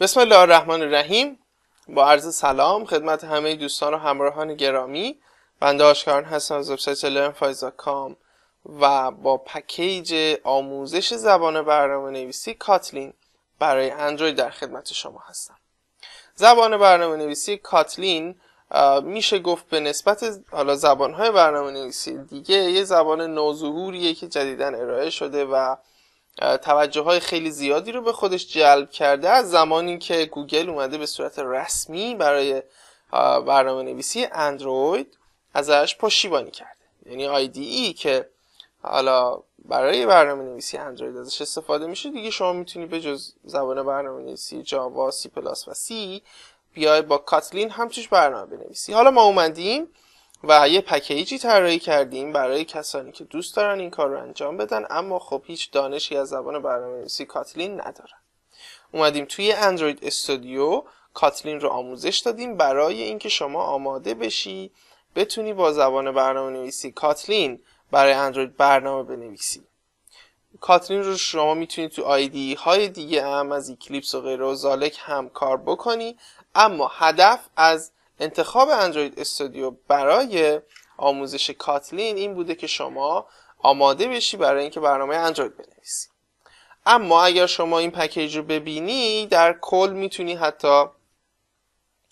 بسم الله الرحمن الرحیم با عرض سلام خدمت همه دوستان و همراهان گرامی بنده آشکاران هستم از وبسایت کام و با پکیج آموزش زبان برنامه نویسی کاتلین برای اندروید در خدمت شما هستم زبان برنامه نویسی کاتلین میشه گفت به نسبت حالا زبانهای برنامه نویسی دیگه یه زبان نوظهوریه که جدیدن ارائه شده و توجه های خیلی زیادی رو به خودش جلب کرده از زمانی که گوگل اومده به صورت رسمی برای برنامه نویسی اندروید ازش پشیبانی کرده یعنی آیدی ای که حالا برای برنامه نویسی اندروید ازش استفاده میشه دیگه شما میتونی به جز زبان برنامه نویسی جاوا سی پلاس و سی بیای با کاتلین همچیش برنامه بنویسی حالا ما اومدیم و یه پکیجی طراحی کردیم برای کسانی که دوست دارن این کار رو انجام بدن اما خب هیچ دانشی از زبان برنامه نویسی کاتلین ندارن اومدیم توی اندروید استودیو کاتلین رو آموزش دادیم برای اینکه شما آماده بشی بتونی با زبان برنامه نویسی کاتلین برای اندروید برنامه بنویسی کاتلین رو شما میتونید تو آیدی های دیگه هم از ایکلیپس و غیره و زالک هم کار بکنی اما هدف از انتخاب اندروید استودیو برای آموزش کاتلین این بوده که شما آماده بشی برای اینکه برنامه اندروید بنویسی اما اگر شما این پکیج رو ببینی در کل میتونی حتی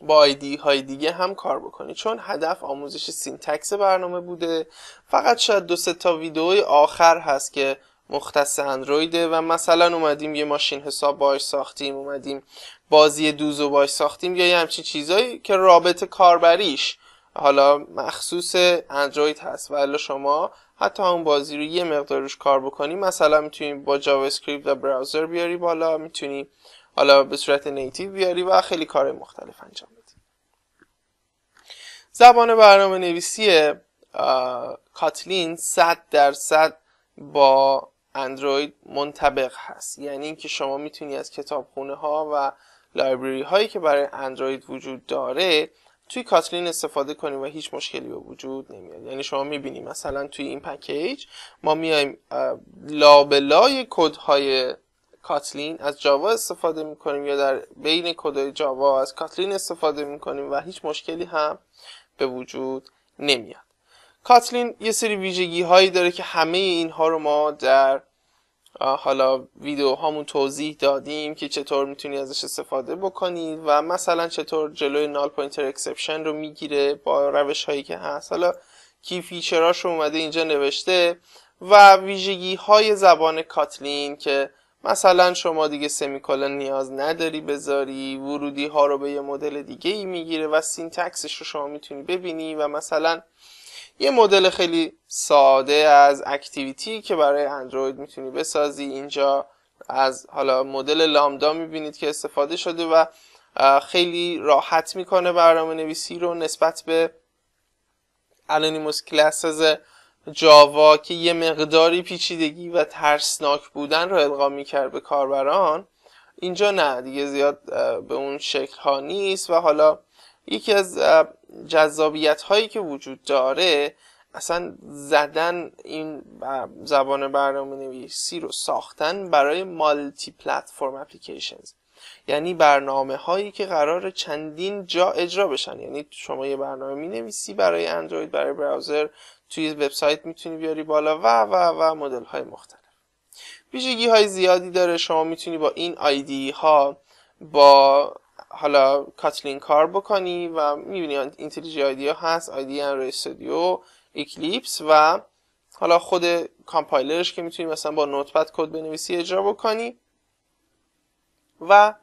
با آیدی های دیگه هم کار بکنی چون هدف آموزش سینتکس برنامه بوده فقط شاید دو سه تا ویدئوی آخر هست که مختص اندرویده و مثلا اومدیم یه ماشین حساب باهاش ساختیم اومدیم بازی دوز و باش ساختیم یا یه همچین چیزایی که رابط کاربریش حالا مخصوص اندروید هست ولی شما حتی اون بازی رو یه مقدارش کار بکنی مثلا میتونی با جاوا اسکریپت و براوزر بیاری بالا میتونی حالا به صورت نیتیو بیاری و خیلی کار مختلف انجام بدی زبان برنامه نویسی کاتلین 100 درصد با اندروید منطبق هست یعنی اینکه شما میتونی از کتابخونه ها و لایبرری هایی که برای اندروید وجود داره توی کاتلین استفاده کنیم و هیچ مشکلی به وجود نمیاد یعنی شما میبینیم مثلا توی این پکیج ما میایم لابلای کد های کاتلین از جاوا استفاده میکنیم یا در بین کدهای جاوا از کاتلین استفاده میکنیم و هیچ مشکلی هم به وجود نمیاد کاتلین یه سری ویژگی هایی داره که همه اینها رو ما در حالا ویدیو توضیح دادیم که چطور میتونی ازش استفاده بکنی و مثلا چطور جلوی نال پوینتر اکسپشن رو میگیره با روش هایی که هست حالا کی فیچراش رو اومده اینجا نوشته و ویژگی های زبان کاتلین که مثلا شما دیگه سمیکلن نیاز نداری بذاری ورودی ها رو به یه مدل دیگه ای میگیره و سینتکسش رو شما میتونی ببینی و مثلا یه مدل خیلی ساده از اکتیویتی که برای اندروید میتونی بسازی اینجا از حالا مدل لامدا میبینید که استفاده شده و خیلی راحت میکنه برنامه نویسی رو نسبت به انونیموس کلاسز جاوا که یه مقداری پیچیدگی و ترسناک بودن رو القا میکرد به کاربران اینجا نه دیگه زیاد به اون شکل ها نیست و حالا یکی از جذابیت هایی که وجود داره اصلا زدن این زبان برنامه نویسی رو ساختن برای مالتی پلتفرم اپلیکیشنز یعنی برنامه هایی که قرار چندین جا اجرا بشن یعنی شما یه برنامه می نویسی برای اندروید برای براوزر توی وبسایت میتونی بیاری بالا و و و مدل های مختلف ویژگی های زیادی داره شما میتونی با این آیدی ها با حالا کاتلین کار بکنی و میبینی اینتلیجی آیدیا هست آیدی روی استودیو اکلیپس و حالا خود کامپایلرش که میتونی مثلا با نوتپد کد بنویسی اجرا بکنی و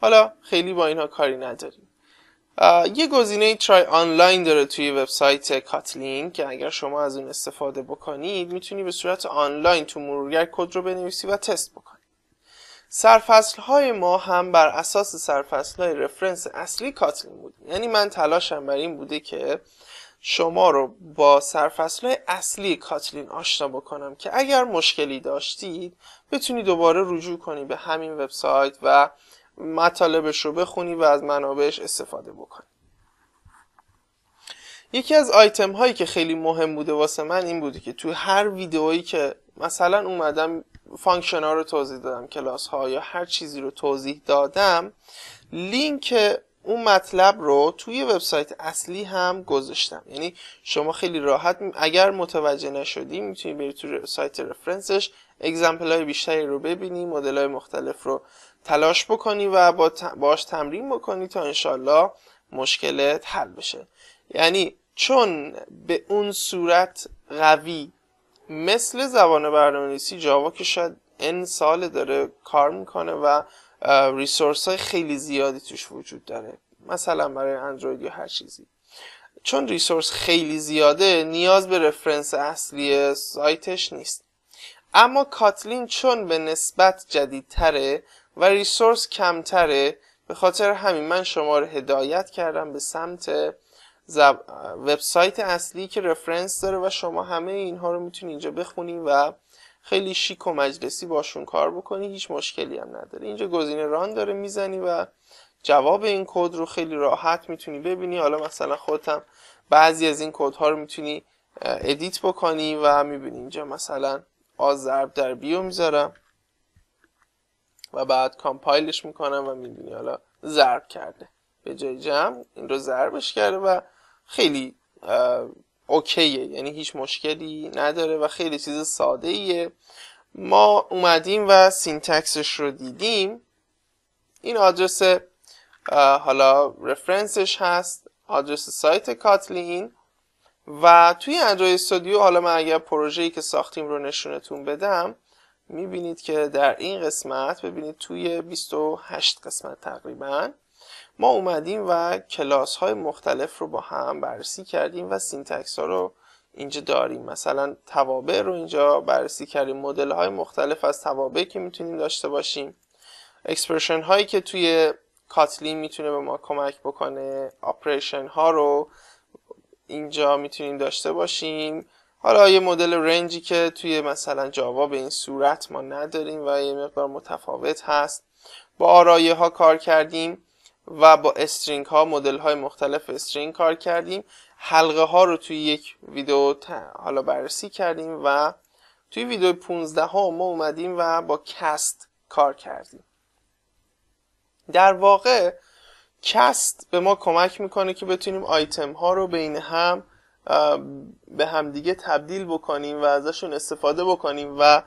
حالا خیلی با اینها کاری نداریم یه گزینه ترای آنلاین داره توی وبسایت کاتلین که اگر شما از اون استفاده بکنید میتونی به صورت آنلاین تو مرورگر کد رو بنویسی و تست بکنی سرفصل های ما هم بر اساس سرفصل های رفرنس اصلی کاتلین بود یعنی من تلاشم بر این بوده که شما رو با سرفصل های اصلی کاتلین آشنا بکنم که اگر مشکلی داشتید بتونی دوباره رجوع کنی به همین وبسایت و مطالبش رو بخونی و از منابعش استفاده بکنی یکی از آیتم هایی که خیلی مهم بوده واسه من این بوده که تو هر ویدئویی که مثلا اومدم فانکشن ها رو توضیح دادم کلاس ها یا هر چیزی رو توضیح دادم لینک اون مطلب رو توی وبسایت اصلی هم گذاشتم یعنی شما خیلی راحت اگر متوجه نشدی میتونی بری توی سایت رفرنسش اگزمپل های بیشتری رو ببینی مدل های مختلف رو تلاش بکنی و با باش تمرین بکنی تا انشالله مشکلت حل بشه یعنی چون به اون صورت قوی مثل زبان برنامه‌نویسی جاوا که شاید ان سال داره کار میکنه و ریسورس های خیلی زیادی توش وجود داره مثلا برای اندروید یا هر چیزی چون ریسورس خیلی زیاده نیاز به رفرنس اصلی سایتش نیست اما کاتلین چون به نسبت جدیدتره و ریسورس کمتره به خاطر همین من شما رو هدایت کردم به سمت زب... وبسایت اصلی که رفرنس داره و شما همه اینها رو میتونی اینجا بخونی و خیلی شیک و مجلسی باشون کار بکنی هیچ مشکلی هم نداره اینجا گزینه ران داره میزنی و جواب این کد رو خیلی راحت میتونی ببینی حالا مثلا خودم بعضی از این کدها رو میتونی ادیت بکنی و میبینی اینجا مثلا آ ضرب در بیو میذارم و بعد کامپایلش میکنم و میبینی حالا ضرب کرده به جای جمع این رو ضربش کرده و خیلی اوکیه یعنی هیچ مشکلی نداره و خیلی چیز ساده ایه ما اومدیم و سینتکسش رو دیدیم این آدرس حالا رفرنسش هست آدرس سایت کاتلین و توی اندروید استودیو حالا من اگر پروژه‌ای که ساختیم رو نشونتون بدم میبینید که در این قسمت ببینید توی 28 قسمت تقریبا ما اومدیم و کلاس های مختلف رو با هم بررسی کردیم و سینتکس ها رو اینجا داریم مثلا توابع رو اینجا بررسی کردیم مدل های مختلف از توابع که میتونیم داشته باشیم اکسپرشن هایی که توی کاتلین میتونه به ما کمک بکنه آپریشن ها رو اینجا میتونیم داشته باشیم حالا یه مدل رنجی که توی مثلا جاوا به این صورت ما نداریم و یه مقدار متفاوت هست با آرایه ها کار کردیم و با استرینگ ها مدل های مختلف استرینگ کار کردیم حلقه ها رو توی یک ویدیو حالا بررسی کردیم و توی ویدیو 15 ها ما اومدیم و با کست کار کردیم در واقع کست به ما کمک میکنه که بتونیم آیتم ها رو بین هم به همدیگه تبدیل بکنیم و ازشون استفاده بکنیم و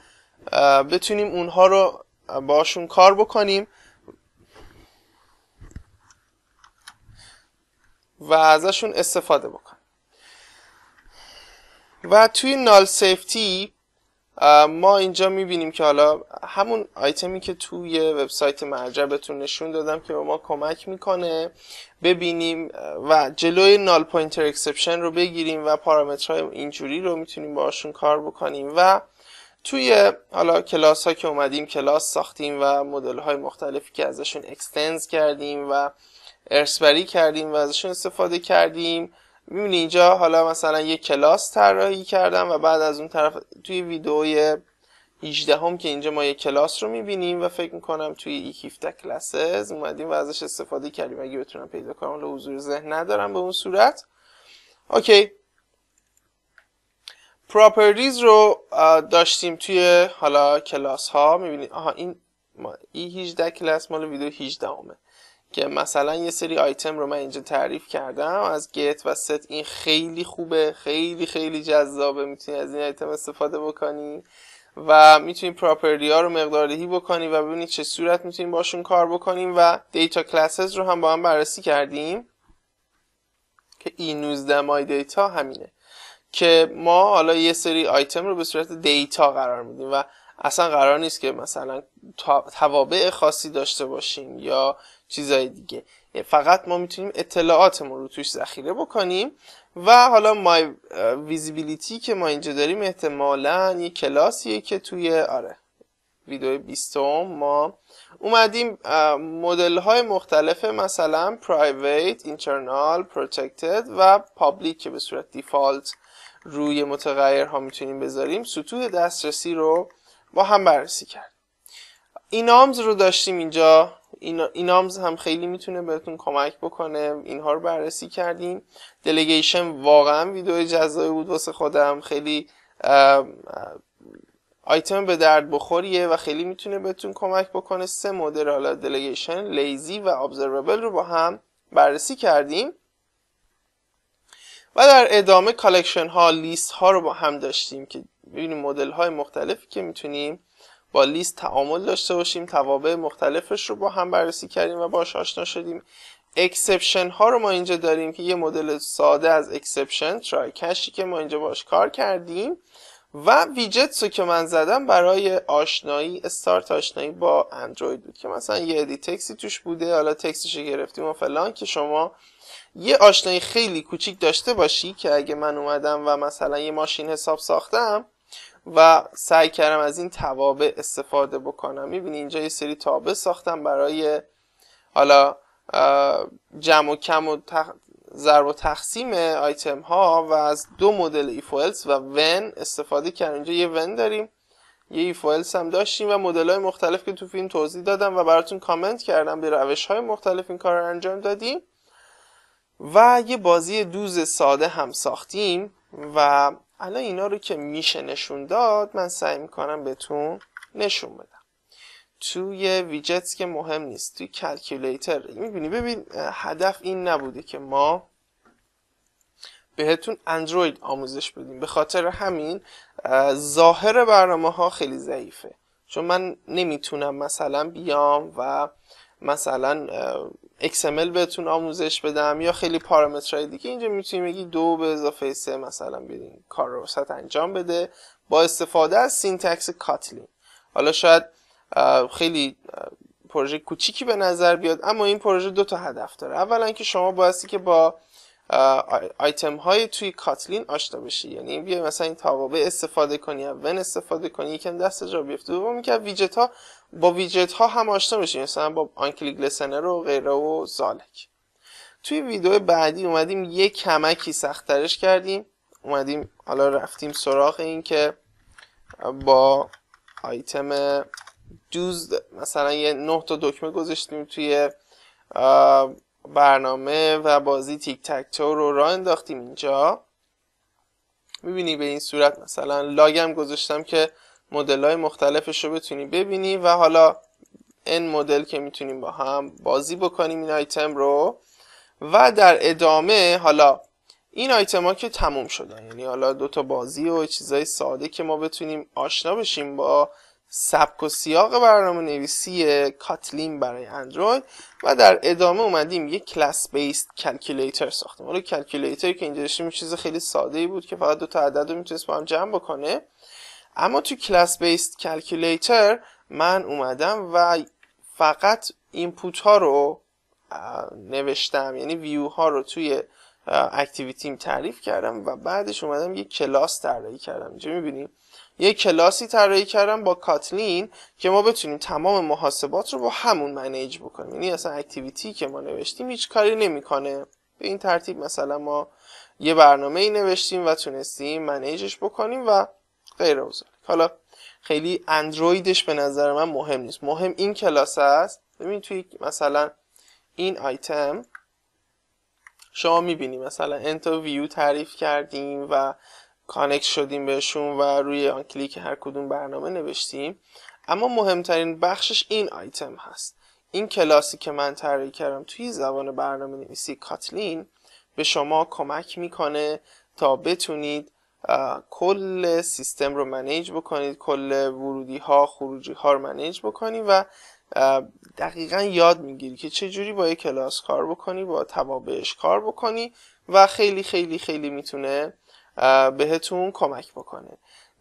بتونیم اونها رو باشون کار بکنیم و ازشون استفاده بکن و توی نال سیفتی ما اینجا میبینیم که حالا همون آیتمی که توی وبسایت مرجع نشون دادم که به ما کمک میکنه ببینیم و جلوی نال پوینتر اکسپشن رو بگیریم و پارامترهای اینجوری رو میتونیم باشون کار بکنیم و توی حالا کلاس ها که اومدیم کلاس ساختیم و مدل های مختلفی که ازشون اکستنز کردیم و ارسبری کردیم و ازشون استفاده کردیم میبینی اینجا حالا مثلا یه کلاس طراحی کردم و بعد از اون طرف توی ویدئوی 18 هم که اینجا ما یه کلاس رو میبینیم و فکر میکنم توی ای 17 کلاسز اومدیم و ازش استفاده کردیم اگه بتونم پیدا کنم حالا حضور ذهن ندارم به اون صورت اوکی پراپرتیز رو داشتیم توی حالا کلاس ها میبینید آها این ما ای 18 کلاس مال ویدیو 18 که مثلا یه سری آیتم رو من اینجا تعریف کردم از گت و ست این خیلی خوبه خیلی خیلی جذابه میتونی از این آیتم استفاده بکنی و میتونیم پراپرتی ها رو مقداردهی بکنیم و ببینید چه صورت میتونیم باشون کار بکنیم و دیتا کلاسز رو هم با هم بررسی کردیم که این 19 مای دیتا همینه که ما حالا یه سری آیتم رو به صورت دیتا قرار میدیم و اصلا قرار نیست که مثلا توابع خاصی داشته باشیم یا چیزهای دیگه یعنی فقط ما میتونیم اطلاعاتمون رو توش ذخیره بکنیم و حالا مای ویزیبیلیتی uh, که ما اینجا داریم احتمالا یه کلاسیه که توی آره ویدیو 20 ما اومدیم uh, مدل های مختلف مثلا پرایوت اینترنال، پروتکتد و پابلیک که به صورت دیفالت روی متغیرها میتونیم بذاریم سطوح دسترسی رو با هم بررسی کرد این رو داشتیم اینجا اینا هم خیلی میتونه بهتون کمک بکنه اینها رو بررسی کردیم دلگیشن واقعا ویدیو جزایی بود واسه خودم خیلی آیتم به درد بخوریه و خیلی میتونه بهتون کمک بکنه سه مدل حالا دلگیشن لیزی و ابزربل رو با هم بررسی کردیم و در ادامه کالکشن ها لیست ها رو با هم داشتیم که ببینیم مدل های مختلفی که میتونیم با لیست تعامل داشته باشیم توابع مختلفش رو با هم بررسی کردیم و باش آشنا شدیم اکسپشن ها رو ما اینجا داریم که یه مدل ساده از اکسپشن try کشی که ما اینجا باش کار کردیم و ویجت رو که من زدم برای آشنایی استارت آشنایی با اندروید بود که مثلا یه ادی تکسی توش بوده حالا تکسش رو گرفتیم و فلان که شما یه آشنایی خیلی کوچیک داشته باشی که اگه من اومدم و مثلا یه ماشین حساب ساختم و سعی کردم از این توابع استفاده بکنم میبینی اینجا یه سری تابع ساختم برای حالا جمع و کم و تخ... ضرب و تقسیم آیتم ها و از دو مدل ایفوئلز e و ون استفاده کردم اینجا یه ون داریم یه ایفوئلز e هم داشتیم و مدل های مختلف که تو فیلم توضیح دادم و براتون کامنت کردم به روش های مختلف این کار رو انجام دادیم و یه بازی دوز ساده هم ساختیم و الان اینا رو که میشه نشون داد من سعی میکنم بهتون نشون بدم توی ویجتس که مهم نیست توی کلکیولیتر میبینی ببین هدف این نبوده که ما بهتون اندروید آموزش بدیم به خاطر همین ظاهر برنامه ها خیلی ضعیفه چون من نمیتونم مثلا بیام و مثلا XML بهتون آموزش بدم یا خیلی پارامترهای دیگه اینجا میتونیم بگی دو به اضافه سه مثلا بیرین کار رو وسط انجام بده با استفاده از سینتکس کاتلین حالا شاید خیلی پروژه کوچیکی به نظر بیاد اما این پروژه دو تا هدف داره اولا که شما بایستی که با آیتم های توی کاتلین آشنا بشی یعنی بیای مثلا این تاوابه استفاده کنی ون استفاده کنی یکم دست جا بیفته دوم که ویجت ها با ویجت ها هم آشنا میشیم مثلا با آنکلیک لسنر و غیره و زالک توی ویدیو بعدی اومدیم یه کمکی سختترش کردیم اومدیم حالا رفتیم سراغ این که با آیتم دوز مثلا یه نه تا دکمه گذاشتیم توی برنامه و بازی تیک تک تو رو را انداختیم اینجا میبینی به این صورت مثلا لاگم گذاشتم که مدل های مختلفش رو بتونی ببینی و حالا این مدل که میتونیم با هم بازی بکنیم این آیتم رو و در ادامه حالا این آیتم ها که تموم شدن یعنی حالا دوتا بازی و چیزای ساده که ما بتونیم آشنا بشیم با سبک و سیاق برنامه نویسی کاتلین برای اندروید و در ادامه اومدیم یک کلاس بیست کلکیلیتر ساختیم حالا کلکیلیتر که اینجا داشتیم چیز خیلی ساده بود که فقط دو تا عدد رو میتونست با هم جمع بکنه اما تو کلاس بیست کلکیلیتر من اومدم و فقط اینپوت ها رو نوشتم یعنی ویو ها رو توی اکتیویتیم تعریف کردم و بعدش اومدم یه کلاس طراحی کردم اینجا میبینیم یه کلاسی طراحی کردم با کاتلین که ما بتونیم تمام محاسبات رو با همون منیج بکنیم یعنی اصلا اکتیویتی که ما نوشتیم هیچ کاری نمیکنه به این ترتیب مثلا ما یه برنامه ای نوشتیم و تونستیم منیجش بکنیم و غیر حالا خیلی اندرویدش به نظر من مهم نیست مهم این کلاس است ببین توی مثلا این آیتم شما میبینی مثلا انتا ویو تعریف کردیم و کانکت شدیم بهشون و روی آن کلیک هر کدوم برنامه نوشتیم اما مهمترین بخشش این آیتم هست این کلاسی که من تعریف کردم توی زبان برنامه نویسی کاتلین به شما کمک میکنه تا بتونید کل سیستم رو منیج بکنید کل ورودی ها خروجی ها رو منیج بکنید و دقیقا یاد میگیری که چجوری با یک کلاس کار بکنی با توابعش کار بکنی و خیلی خیلی خیلی میتونه بهتون کمک بکنه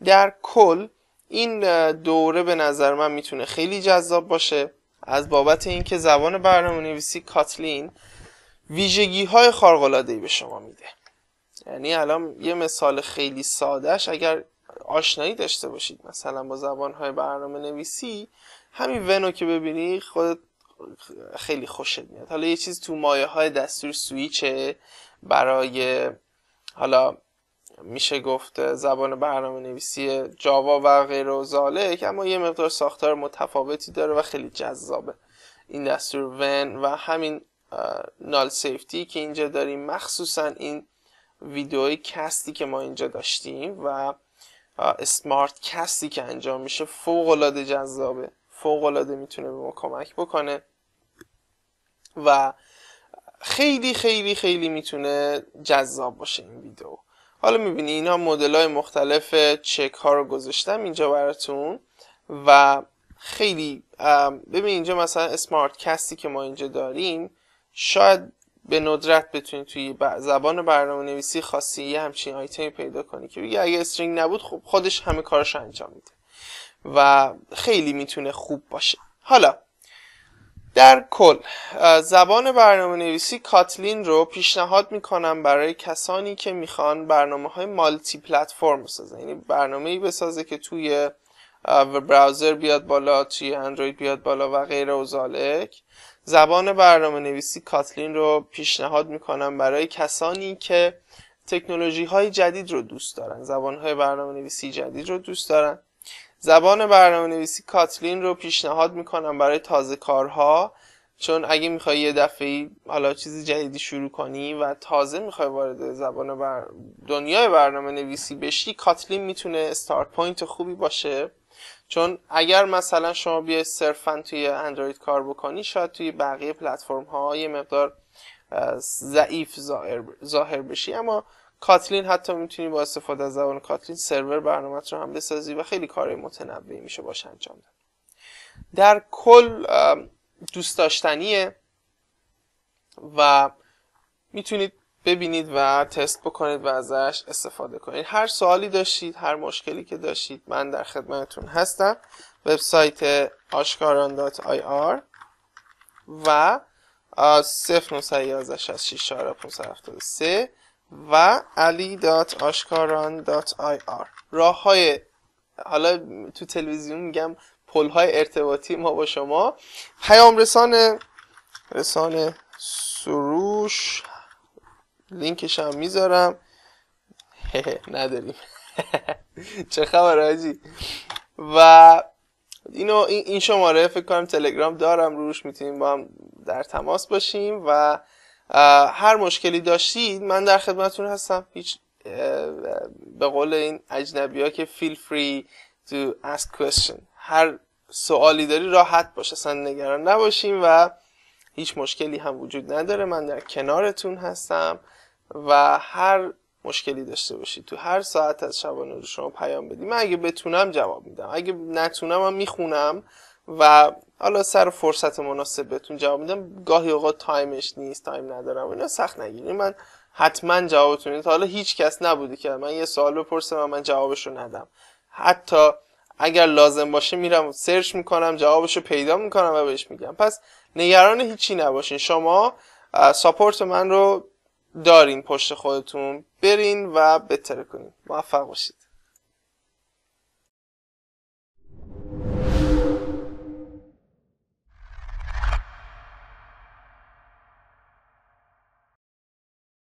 در کل این دوره به نظر من میتونه خیلی جذاب باشه از بابت اینکه زبان برنامه نویسی کاتلین ویژگی های به شما میده یعنی الان یه مثال خیلی سادهش اگر آشنایی داشته باشید مثلا با زبانهای برنامه نویسی همین ونو که ببینی خودت خیلی خوشت میاد حالا یه چیز تو مایه های دستور سویچه برای حالا میشه گفت زبان برنامه نویسی جاوا و غیر و زالک اما یه مقدار ساختار متفاوتی داره و خیلی جذابه این دستور ون و همین نال سیفتی که اینجا داریم مخصوصا این ویدیوی کستی که ما اینجا داشتیم و سمارت کستی که انجام میشه فوق العاده جذابه فوق العاده میتونه به ما کمک بکنه و خیلی خیلی خیلی میتونه جذاب باشه این ویدیو حالا میبینی اینا مدل های مختلف چک ها رو گذاشتم اینجا براتون و خیلی ببین اینجا مثلا سمارت کستی که ما اینجا داریم شاید به ندرت بتونی توی زبان برنامه نویسی خاصی یه همچین آیتمی پیدا کنی که بگی اگه استرینگ نبود خب خودش همه کارش انجام میده و خیلی میتونه خوب باشه حالا در کل زبان برنامه نویسی کاتلین رو پیشنهاد میکنم برای کسانی که میخوان برنامه های مالتی پلتفرم بسازن یعنی برنامه ای بسازه که توی براوزر بیاد بالا توی اندروید بیاد بالا و غیر و زالک زبان برنامه نویسی کاتلین رو پیشنهاد میکنم برای کسانی که تکنولوژی های جدید رو دوست دارن زبان های برنامه نویسی جدید رو دوست دارن زبان برنامه نویسی کاتلین رو پیشنهاد میکنم برای تازه کارها چون اگه میخوای یه دفعه حالا چیزی جدیدی شروع کنی و تازه میخوای وارد زبان دنیای برنامه نویسی بشی کاتلین میتونه استارت پوینت خوبی باشه چون اگر مثلا شما بیای صرفا توی اندروید کار بکنی شاید توی بقیه پلتفرم ها یه مقدار ضعیف ظاهر بشی اما کاتلین حتی میتونی با استفاده از زبان کاتلین سرور برنامه رو هم بسازی و خیلی کارهای متنوعی میشه باش انجام داد در کل دوست داشتنیه و میتونید ببینید و تست بکنید و ازش استفاده کنید هر سوالی داشتید هر مشکلی که داشتید من در خدمتتون هستم وبسایت آشکاران.ir و 0911 سه و ali.ashkaran.ir راه های حالا تو تلویزیون میگم پل های ارتباطی ما با شما پیام رسانه رسانه سروش لینکش هم میذارم نداریم چه خبر آجی و اینو این شماره فکر کنم تلگرام دارم روش میتونیم با هم در تماس باشیم و هر مشکلی داشتید من در خدمتتون هستم هیچ به قول این اجنبی ها که feel free to ask question هر سوالی داری راحت باش اصلا نگران نباشیم و هیچ مشکلی هم وجود نداره من در کنارتون هستم و هر مشکلی داشته باشید تو هر ساعت از شبانه رو شما پیام بدید من اگه بتونم جواب میدم اگه نتونم هم میخونم و حالا سر فرصت مناسب بهتون جواب میدم گاهی اوقات تایمش نیست تایم ندارم اینا سخت نگیرید من حتما جوابتون میدم حالا هیچ کس نبوده که من یه سوال بپرسم و من جوابش رو ندم حتی اگر لازم باشه میرم سرچ میکنم جوابش رو پیدا میکنم و بهش میگم پس نگران هیچی نباشین شما ساپورت من رو دارین پشت خودتون برین و بتره کنین موفق باشید